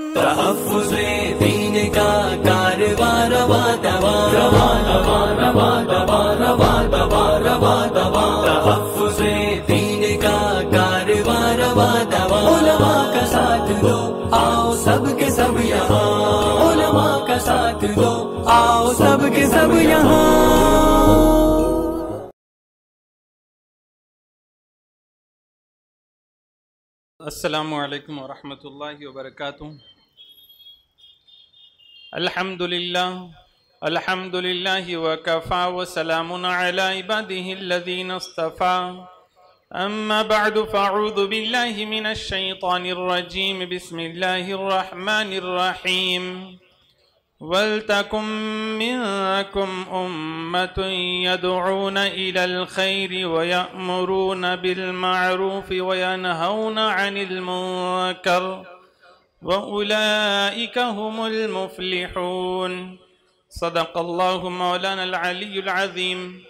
दीन का कारवा दीन का कारवा का साथ दो आओ सबके सब यहाँ का साथ दो आओ सबके सब यहाँ السلام عليكم ورحمة الله وبركاته الحمد لله الحمد لله وكفى وسلام على عباده الذين اصطفى أما بعد فأعوذ بالله من الشيطان الرجيم بسم الله الرحمن الرحيم ولتكن منكم أمة يدعون إلى الخير ويأمرون بالمعروف وينهون عن المنكر وأولئك هم المفلحون صدق الله مولانا العلي العظيم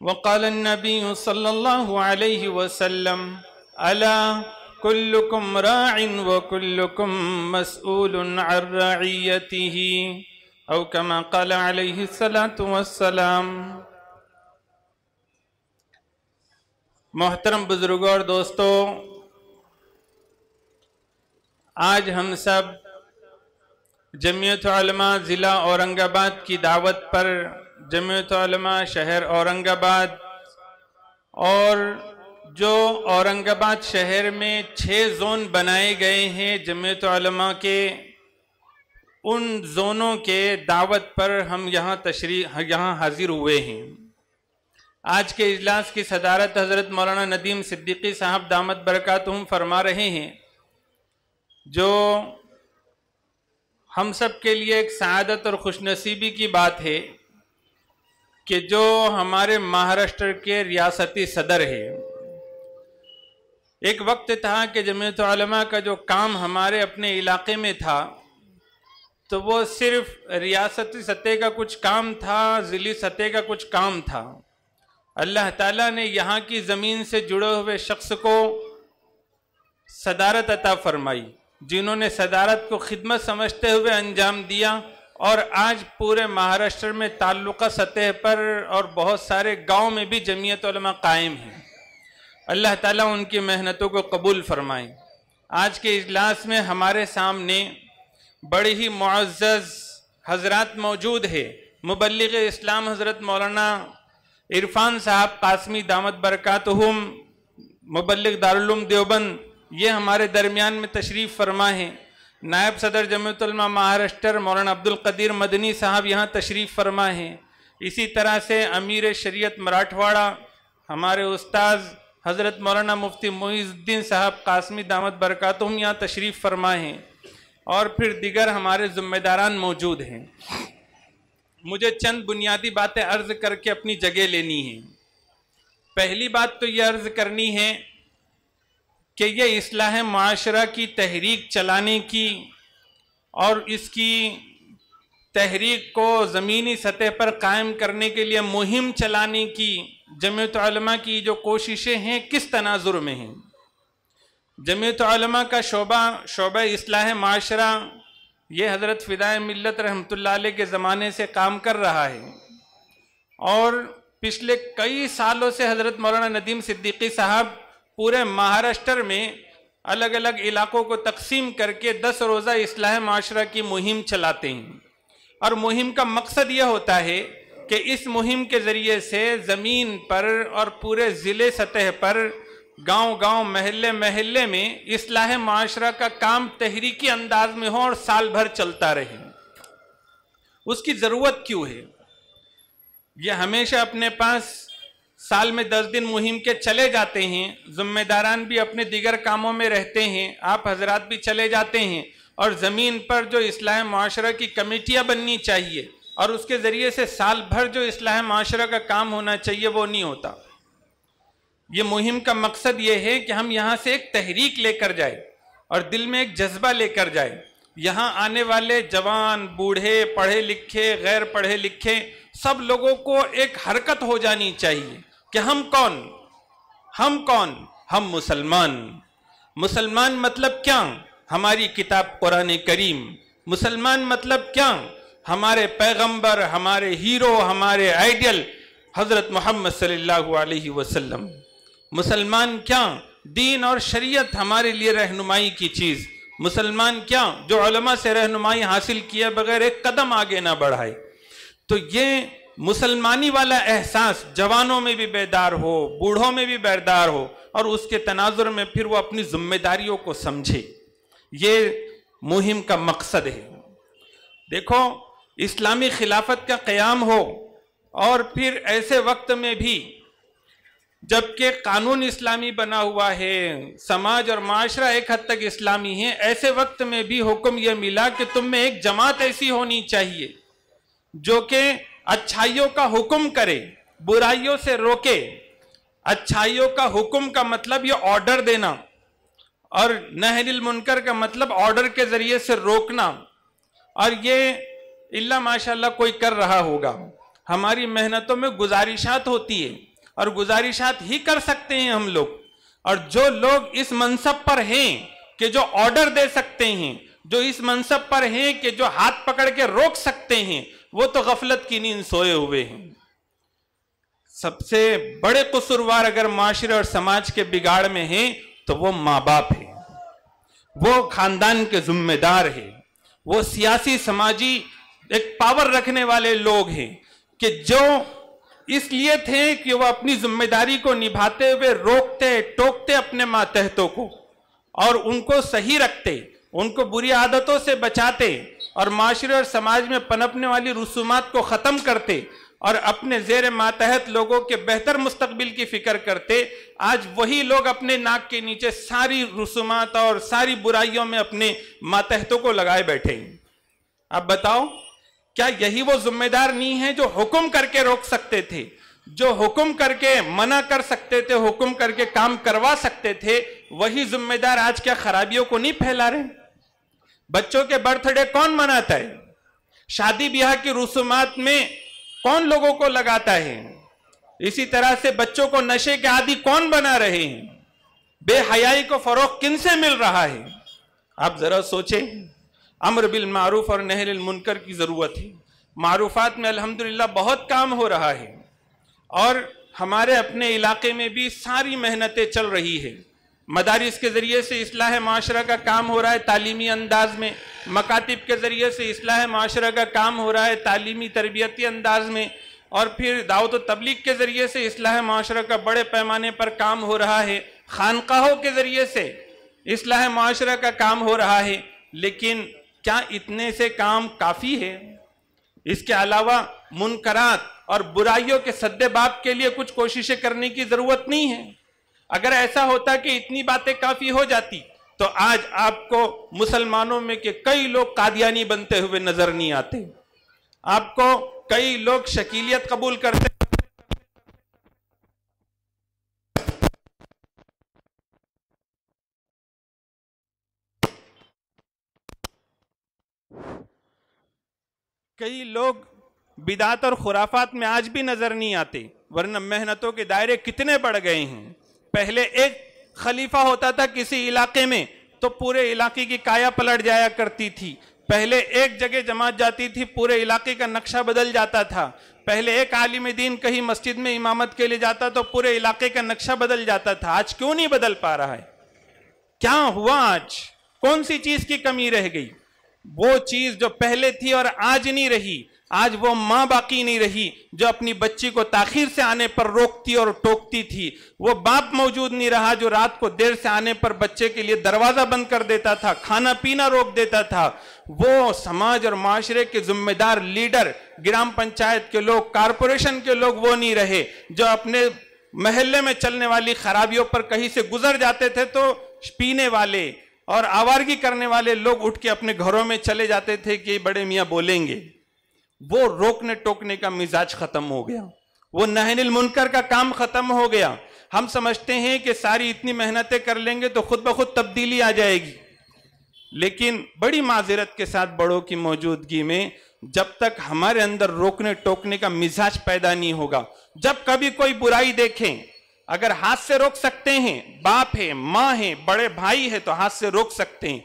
وقال النبي صلى الله عليه وسلم ألا وكلكم مسؤول عن رعيته او كما قال عليه الصلاه والسلام मोहतरम बुजुर्गों और दोस्तों आज हम सब जमीयत ज़िला औरंगाबाद की दावत पर जमीयत शहर औरंगाबाद और जो औरंगाबाद शहर में छः जोन बनाए गए हैं जमयत के उन जोनों के दावत पर हम यहाँ तशरी यहाँ हाजिर हुए हैं आज के इजलास की सदारत हज़रत मौलाना नदीम सिद्दीकी साहब दामद बरकत हम फरमा रहे हैं जो हम सब के लिए एक सदत और खुशनसीबी की बात है कि जो हमारे महाराष्ट्र के रियासती सदर है एक वक्त था कि जमीत का जो काम हमारे अपने इलाके में था तो वो सिर्फ रियासती सतह का कुछ काम था ज़िली सतह का कुछ काम था अल्लाह ताला ने यहाँ की ज़मीन से जुड़े हुए शख्स को सदारत अता फरमाई जिन्होंने सदारत को खिदमत समझते हुए अंजाम दिया और आज पूरे महाराष्ट्र में ताल्लुका सतह पर और बहुत सारे गांव में भी जमीयत कायम है अल्लाह ताला उनकी मेहनतों को कबूल फरमाएं आज के इजलास में हमारे सामने बड़े ही मुआज़ हजरत मौजूद है मुबलिक इस्लाम हज़रत मौलाना इरफान साहब कासमी दामद बरकत हम मुबलग दारुलूम देवबंद ये हमारे दरमियान में तशरीफ़ फरमा है नायब सदर जमयतलमा महाराष्ट्र मौलाना अब्दुल कदीर मदनी साहब यहाँ तशरीफ़ फरमा है इसी तरह से अमीर शरीयत मराठवाड़ा हमारे उस्ताज़ हज़रत मौलाना मुफ्ती मोइज़ुद्दीन साहब कासमी दामद बरकातुम यहाँ तशरीफ़ फरमा हैं और फिर दिगर हमारे ज़िम्मेदारान मौजूद हैं मुझे चंद बुनियादी बातें अर्ज़ करके अपनी जगह लेनी है पहली बात तो ये अर्ज़ करनी है कि यह असलाह माशरा की तहरीक चलाने की और इसकी तहरीक को ज़मीनी सतह पर कायम करने के लिए मुहिम चलाने की जमीतलमा की जो कोशिशें हैं किस तनाजुर में हैं जमीतलमा का शोबा शोब असलाह माशरा ये हज़रत फ़िदाय मिलत रहमतुल्लाह के ज़माने से काम कर रहा है और पिछले कई सालों से हज़रत मौलाना नदीम सिद्दीकी साहब पूरे महाराष्ट्र में अलग अलग इलाकों को तकसीम करके दस रोज़ा असलाह माशरा की मुहिम चलाते हैं और मुहिम का मकसद ये होता है कि इस मुहिम के ज़रिए से ज़मीन पर और पूरे ज़िले सतह पर गांव गांव महल्ले महल्ले में इसलाह माशरा का काम तहरीकी अंदाज में हो और साल भर चलता रहे उसकी ज़रूरत क्यों है यह हमेशा अपने पास साल में दस दिन मुहिम के चले जाते हैं जिम्मेदारान भी अपने दिगर कामों में रहते हैं आप हजरात भी चले जाते हैं और ज़मीन पर जो इसलाह माशरा की कमेटियाँ बननी चाहिए और उसके ज़रिए से साल भर जो इसलाह माशरा का काम होना चाहिए वो नहीं होता ये मुहिम का मकसद ये है कि हम यहाँ से एक तहरीक लेकर जाए और दिल में एक जज्बा लेकर जाए यहाँ आने वाले जवान बूढ़े पढ़े लिखे गैर पढ़े लिखे सब लोगों को एक हरकत हो जानी चाहिए कि हम कौन हम कौन हम मुसलमान मुसलमान मतलब क्या हमारी किताब कुरान करीम मुसलमान मतलब क्या हमारे पैगंबर हमारे हीरो हमारे आइडियल हज़रत मोहम्मद सल्लल्लाहु अलैहि वसल्लम मुसलमान क्या दीन और शरीयत हमारे लिए रहनुमाई की चीज़ मुसलमान क्या जो अलमा से रहनुमाई हासिल किए बगैर एक कदम आगे ना बढ़ाए तो ये मुसलमानी वाला एहसास जवानों में भी बेदार हो बूढ़ों में भी बेदार हो और उसके तनाजुर में फिर वो अपनी जिम्मेदारियों को समझे ये मुहिम का मकसद है देखो इस्लामी खिलाफत का क़्याम हो और फिर ऐसे वक्त में भी जबकि कानून इस्लामी बना हुआ है समाज और माशरा एक हद तक इस्लामी है ऐसे वक्त में भी हुक्म यह मिला कि तुम में एक जमात ऐसी होनी चाहिए जो कि अच्छाइयों का हुक्म करे बुराइयों से रोके अच्छाइयों का हुक्म का मतलब ये ऑर्डर देना और नहरिल मुनकर का मतलब ऑर्डर के ज़रिए से रोकना और ये इल्ला माशाल्लाह कोई कर रहा होगा हमारी मेहनतों में गुजारिशात होती है और गुजारिशात ही कर सकते हैं हम लोग और जो लोग इस मनसब पर हैं कि जो ऑर्डर दे सकते हैं जो इस मनसब पर हैं कि जो हाथ पकड़ के रोक सकते हैं वो तो गफलत की नींद सोए हुए हैं सबसे बड़े कसूरवार अगर माशरे और समाज के बिगाड़ में हैं तो वो माँ बाप है वो खानदान के जिम्मेदार है वो सियासी समाजी एक पावर रखने वाले लोग हैं कि जो इसलिए थे कि वह अपनी जिम्मेदारी को निभाते हुए रोकते टोकते अपने मातहतों को और उनको सही रखते उनको बुरी आदतों से बचाते और माशरे और समाज में पनपने वाली रसूमात को ख़त्म करते और अपने जेर मातहत लोगों के बेहतर मुस्तबिल की फिक्र करते आज वही लोग अपने नाक के नीचे सारी रसूमात और सारी बुराइयों में अपने मातहतों को लगाए बैठे हैं आप बताओ क्या यही वो जिम्मेदार नहीं है जो हुक्म करके रोक सकते थे जो हुक्म करके मना कर सकते थे हुक्म करके काम करवा सकते थे वही जिम्मेदार आज क्या खराबियों को नहीं फैला रहे बच्चों के बर्थडे कौन मनाता है शादी ब्याह की रसूमात में कौन लोगों को लगाता है इसी तरह से बच्चों को नशे के आदि कौन बना रहे हैं बेहयाई को फरोख किन से मिल रहा है आप जरा सोचें अमर बिल मारूफ और नहर मुनकर की ज़रूरत है मारूफात में अल्हम्दुलिल्लाह बहुत काम हो रहा है और हमारे अपने इलाके में भी सारी मेहनतें चल रही है मदारस के ज़रिए से असलाह माशरा का काम हो रहा है तालीमी अंदाज में मकातब के ज़रिए से असलाह माशरा का काम हो रहा है तालीमी तरबियती अंदाज में और फिर दावत तबलीग के ज़रिए से असलाह माशरा का बड़े पैमाने पर काम हो रहा है खानकाहों के ज़रिए से असलाह माशरा का काम हो रहा है लेकिन क्या इतने से काम काफी है इसके अलावा मुनकरात और बुराइयों के बाप के लिए कुछ कोशिशें करने की जरूरत नहीं है अगर ऐसा होता कि इतनी बातें काफी हो जाती तो आज आपको मुसलमानों में के कई लोग कादियानी बनते हुए नजर नहीं आते आपको कई लोग शकीलियत कबूल करते कई लोग बिदात और खुराफात में आज भी नजर नहीं आते वरना मेहनतों के दायरे कितने बढ़ गए हैं पहले एक खलीफा होता था किसी इलाके में तो पूरे इलाके की काया पलट जाया करती थी पहले एक जगह जमात जाती थी पूरे इलाके का नक्शा बदल जाता था पहले एक आलिम दीन कहीं मस्जिद में इमामत के लिए जाता तो पूरे इलाके का नक्शा बदल जाता था आज क्यों नहीं बदल पा रहा है क्या हुआ आज कौन सी चीज की कमी रह गई वो चीज जो पहले थी और आज नहीं रही आज वो माँ बाकी नहीं रही जो अपनी बच्ची को ताखिर से आने पर रोकती और टोकती थी वो बाप मौजूद नहीं रहा जो रात को देर से आने पर बच्चे के लिए दरवाज़ा बंद कर देता था खाना पीना रोक देता था वो समाज और माशरे के जिम्मेदार लीडर ग्राम पंचायत के लोग कारपोरेशन के लोग वो नहीं रहे जो अपने महल्ले में चलने वाली खराबियों पर कहीं से गुजर जाते थे तो पीने वाले और आवारगी करने वाले लोग उठ के अपने घरों में चले जाते थे कि बड़े मियाँ बोलेंगे वो रोकने टोकने का मिजाज खत्म हो गया वो नहनिल मुनकर का काम खत्म हो गया हम समझते हैं कि सारी इतनी मेहनतें कर लेंगे तो खुद ब खुद तब्दीली आ जाएगी लेकिन बड़ी माजरत के साथ बड़ों की मौजूदगी में जब तक हमारे अंदर रोकने टोकने का मिजाज पैदा नहीं होगा जब कभी कोई बुराई देखें अगर हाथ से रोक सकते हैं बाप है माँ है बड़े भाई है तो हाथ से रोक सकते हैं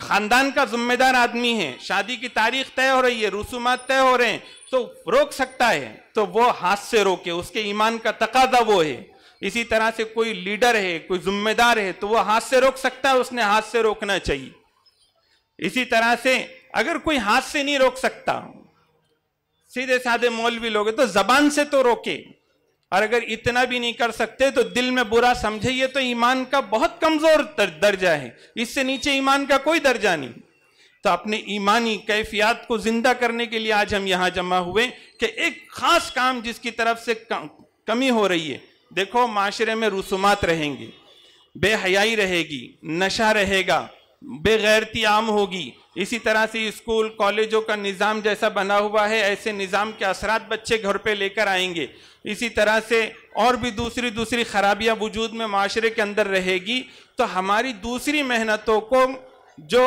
खानदान का जिम्मेदार आदमी है शादी की तारीख तय हो रही है रसूमात तय हो रहे हैं तो रोक सकता है तो वो हाथ से रोके उसके ईमान का तकाजा वो है इसी तरह से कोई लीडर है कोई जिम्मेदार है तो वो हाथ से रोक सकता है उसने हाथ से रोकना चाहिए इसी तरह से अगर कोई हाथ से नहीं रोक सकता सीधे साधे मौलवी लोग तो जबान से तो रोके और अगर इतना भी नहीं कर सकते तो दिल में बुरा समझे ये तो ईमान का बहुत कमजोर दर्जा है इससे नीचे ईमान का कोई दर्जा नहीं तो अपने ईमानी कैफियत को जिंदा करने के लिए आज हम यहाँ जमा हुए कि एक खास काम जिसकी तरफ से कमी हो रही है देखो माशरे में रसूमात रहेंगे बेहयाई रहेगी नशा रहेगा बेगैरती आम होगी इसी तरह से स्कूल कॉलेजों का निज़ाम जैसा बना हुआ है ऐसे निज़ाम के असरात बच्चे घर पे लेकर आएंगे इसी तरह से और भी दूसरी दूसरी खराबियां वजूद में माशरे के अंदर रहेगी तो हमारी दूसरी मेहनतों को जो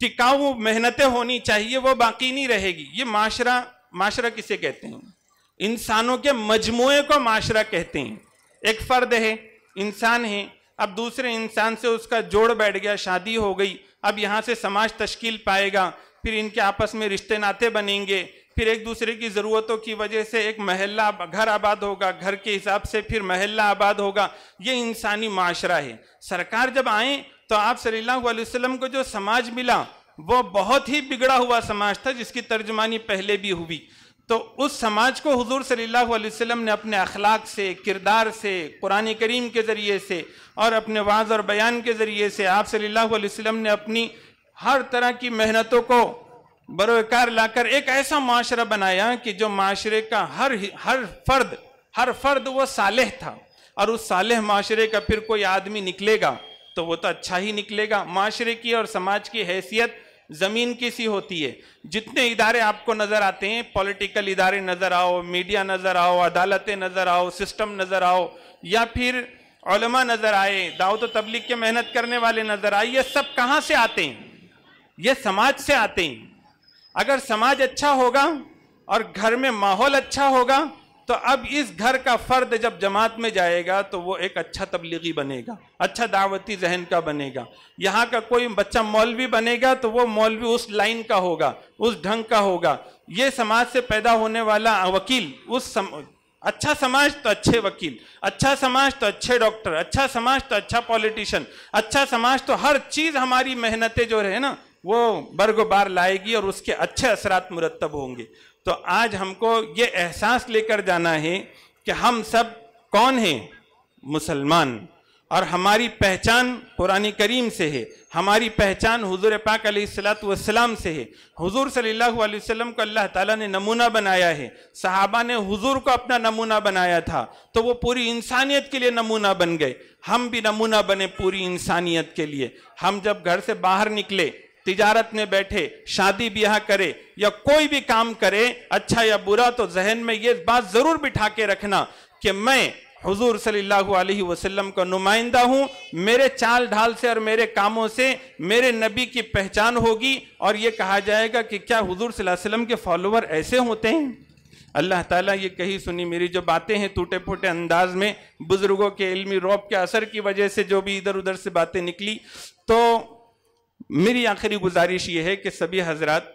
टिकाऊ मेहनतें होनी चाहिए वो बाकी नहीं रहेगी ये माशरा माशरा किसे कहते हैं इंसानों के मजमू को माशरा कहते हैं एक फ़र्द है इंसान है अब दूसरे इंसान से उसका जोड़ बैठ गया शादी हो गई अब यहाँ से समाज तश्कील पाएगा फिर इनके आपस में रिश्ते नाते बनेंगे फिर एक दूसरे की ज़रूरतों की वजह से एक महल्ला घर आबाद होगा घर के हिसाब से फिर महल्ला आबाद होगा ये इंसानी माशरा है सरकार जब आए तो आप सल्लल्लाहु अलैहि वसल्लम को जो समाज मिला वो बहुत ही बिगड़ा हुआ समाज था जिसकी तर्जमानी पहले भी हुई तो उस समाज को हुजूर सल्लल्लाहु अलैहि वसल्लम ने अपने अखलाक से किरदार से कुरान करीम के ज़रिए से और अपने वाज और बयान के ज़रिए से आप सल्लल्लाहु अलैहि वसल्लम ने अपनी हर तरह की मेहनतों को बरोकार लाकर एक ऐसा माशरा बनाया कि जो माशरे का हर हर फर्द हर फर्द वह सालह था और उस सालह माशरे का फिर कोई आदमी निकलेगा तो वो तो अच्छा ही निकलेगा माशरे की और समाज की हैसियत ज़मीन की सी होती है जितने इदारे आपको नज़र आते हैं पॉलिटिकल इदारे नज़र आओ मीडिया नज़र आओ अदालतें नज़र आओ सिस्टम नज़र आओ या फिर ओलमा नज़र आए दाऊद तबलीग के मेहनत करने वाले नज़र आए ये सब कहाँ से आते हैं ये समाज से आते हैं अगर समाज अच्छा होगा और घर में माहौल अच्छा होगा तो अब इस घर का फर्द जब जमात में जाएगा तो वो एक अच्छा तबलीगी बनेगा अच्छा दावती जहन का बनेगा यहाँ का कोई बच्चा मौलवी बनेगा तो वो मौलवी उस लाइन का होगा उस ढंग का होगा ये समाज से पैदा होने वाला वकील उस सम... अच्छा समाज तो अच्छे वकील अच्छा समाज तो अच्छे डॉक्टर अच्छा समाज तो अच्छा पॉलिटिशियन अच्छा समाज तो हर चीज़ हमारी मेहनतें जो है ना वो बरगोबार लाएगी और उसके अच्छे असरात मुरतब होंगे तो आज हमको ये एहसास लेकर जाना है कि हम सब कौन हैं मुसलमान और हमारी पहचान कुरान करीम से है हमारी पहचान हुजूर पाक सलाम से है हुजूर सल्लल्लाहु अलैहि वसल्लम को अल्लाह ताला ने नमूना बनाया है सहाबा ने हुजूर को अपना नमूना बनाया था तो वो पूरी इंसानियत के लिए नमूना बन गए हम भी नमूना बने पूरी इंसानियत के लिए हम जब घर से बाहर निकले तिजारत में बैठे शादी ब्याह करे या कोई भी काम करे अच्छा या बुरा तो जहन में ये बात ज़रूर बिठा के रखना कि मैं हुजूर सल्लल्लाहु अलैहि वसल्लम का नुमाइंदा हूँ मेरे चाल ढाल से और मेरे कामों से मेरे नबी की पहचान होगी और ये कहा जाएगा कि क्या हुजूर सल्लल्लाहु अलैहि वसल्लम के फॉलोअर ऐसे होते हैं अल्लाह ताला ये कही सुनी मेरी जो बातें हैं टूटे फूटे अंदाज में बुज़ुर्गों के इल्मी रौब के असर की वजह से जो भी इधर उधर से बातें निकली तो मेरी आखिरी गुजारिश ये है कि सभी हजरात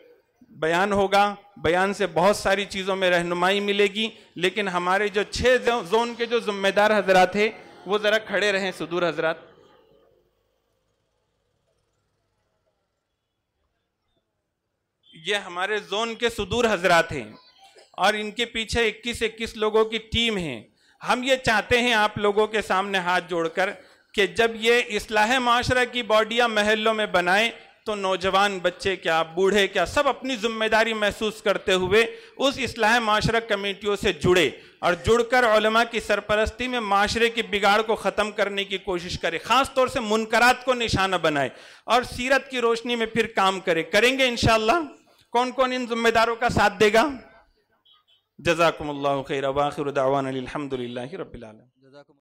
बयान होगा बयान से बहुत सारी चीज़ों में रहनुमाई मिलेगी लेकिन हमारे जो छः जोन के जो जिम्मेदार हजरात है वो ज़रा खड़े रहें सुदूर हजरात ये हमारे जोन के सुदूर हजरात हैं और इनके पीछे 21 21 लोगों की टीम है हम ये चाहते हैं आप लोगों के सामने हाथ जोड़कर कि जब ये इसलाह माशरा की बॉडिया महलों में बनाएं तो नौजवान बच्चे क्या बूढ़े क्या सब अपनी जिम्मेदारी महसूस करते हुए उस इसलाह माशरा कमेटियों से जुड़े और जुड़कर ओलमा की सरपरस्ती में माशरे की बिगाड़ को ख़त्म करने की कोशिश करें ख़ास तौर से मुनकरात को निशाना बनाए और सीरत की रोशनी में फिर काम करें करेंगे इन कौन कौन इन जिम्मेदारों का साथ देगा जजाकम्ला खैर वाखिर दावान अलहमदिल्ला रबीआलम